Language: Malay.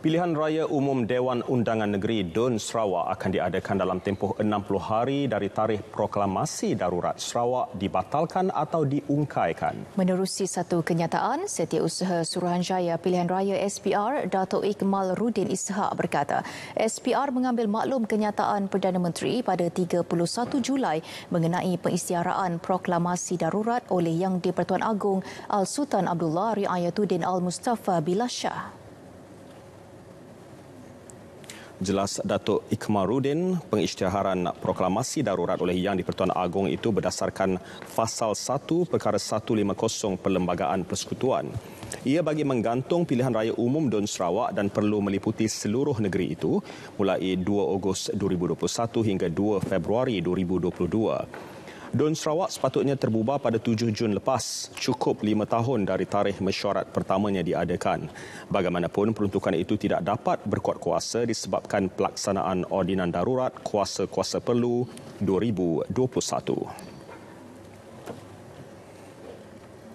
Pilihan Raya Umum Dewan Undangan Negeri Dun Sarawak akan diadakan dalam tempoh 60 hari dari tarikh proklamasi darurat Sarawak dibatalkan atau diungkaikan. Menerusi satu kenyataan, Setiausaha Suruhanjaya Pilihan Raya SPR Datuk Iqmal Rudin Ishaq berkata, SPR mengambil maklum kenyataan Perdana Menteri pada 31 Julai mengenai pengisytiharaan proklamasi darurat oleh Yang di-Pertuan Agong Al-Sultan Abdullah Riayatuddin Al-Mustafa Bilashah jelas Datuk Ikmarudin pengisytiharan proklamasi darurat oleh Yang di-Pertuan Agong itu berdasarkan Fasal 1 Perkara 150 Perlembagaan Persekutuan. Ia bagi menggantung pilihan raya umum Dun Sarawak dan perlu meliputi seluruh negeri itu mulai 2 Ogos 2021 hingga 2 Februari 2022. Dun Sarawak sepatutnya terbubah pada 7 Jun lepas, cukup 5 tahun dari tarikh mesyuarat pertamanya diadakan. Bagaimanapun, peruntukan itu tidak dapat berkuat kuasa disebabkan pelaksanaan Ordinan Darurat Kuasa-Kuasa Perlu 2021.